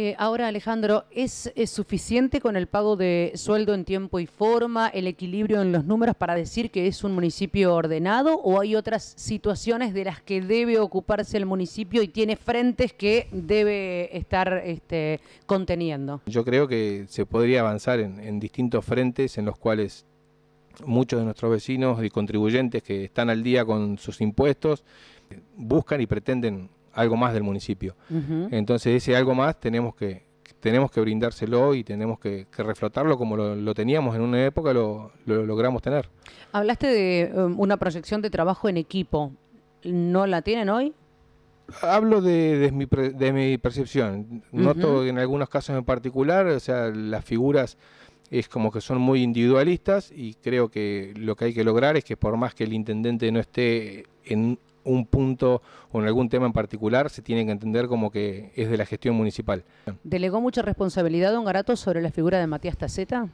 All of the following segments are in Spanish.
Eh, ahora, Alejandro, ¿es, suficiente con el pago de sueldo en tiempo y forma, el equilibrio en los números para decir que es un municipio ordenado o hay otras situaciones de las que debe ocuparse el municipio y tiene frentes que debe estar este, conteniendo? Yo creo que se podría avanzar en distintos frentes en los cuales muchos de nuestros vecinos y contribuyentes que están al día con sus impuestos eh, buscan y pretenden algo más del municipio. Entonces ese algo más tenemos que, tenemos que brindárselo y tenemos que, reflotarlo como lo, teníamos en una época, lo, logramos tener. Hablaste de um, una proyección de trabajo en equipo. ¿No la tienen hoy? Hablo de, mi, percepción. noto que Noto en algunos casos en particular, o sea, las figuras es como que son muy individualistas y creo que lo que hay que lograr es que por más que el intendente no esté en un punto o en algún tema en particular, se tiene que entender como que es de la gestión municipal. ¿Delegó mucha responsabilidad don Garato sobre la figura de Matías Taceta?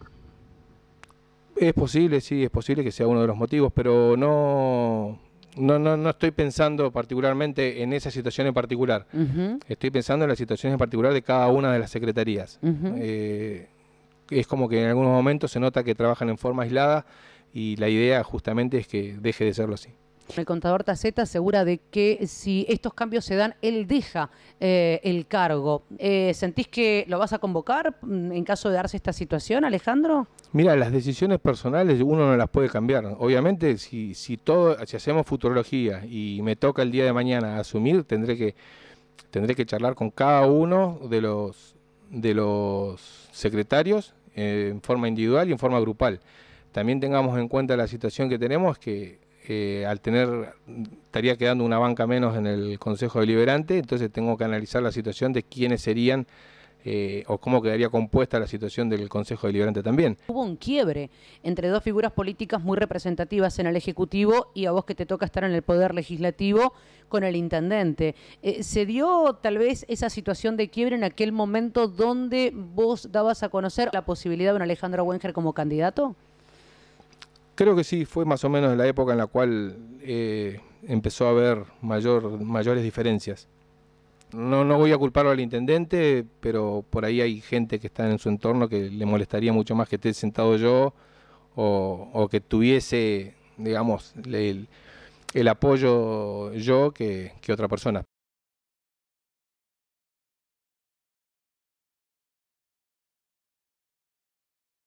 Es posible, sí, es posible que sea uno de los motivos, pero no, no, estoy pensando particularmente en esa situación en particular. Estoy pensando en las situaciones en particular de cada una de las secretarías. Eh, es como que en algunos momentos se nota que trabajan en forma aislada y la idea justamente es que deje de serlo así. El contador Taceta asegura de que si estos cambios se dan, él deja eh, el cargo. Eh, ¿Sentís que lo vas a convocar mm, en caso de darse esta situación, Alejandro? Mira, las decisiones personales uno no las puede cambiar. Obviamente, si, todo, si hacemos futurología y me toca el día de mañana asumir, tendré que, tendré que charlar con cada uno de los, de los secretarios eh, en forma individual y en forma grupal. También tengamos en cuenta la situación que tenemos, que eh, al tener, estaría quedando una banca menos en el Consejo Deliberante, entonces tengo que analizar la situación de quiénes serían eh, o cómo quedaría compuesta la situación del Consejo Deliberante también. Hubo un quiebre entre dos figuras políticas muy representativas en el Ejecutivo y a vos que te toca estar en el Poder Legislativo con el Intendente. Eh, ¿Se dio tal vez esa situación de quiebre en aquel momento donde vos dabas a conocer la posibilidad de un Alejandro Wenger como candidato? Creo que sí, fue más o menos la época en la cual eh, empezó a haber mayor, mayores diferencias. No, no voy a culparlo al intendente, pero por ahí hay gente que está en su entorno que le molestaría mucho más que esté sentado yo o, que tuviese, digamos, el, apoyo yo que otra persona.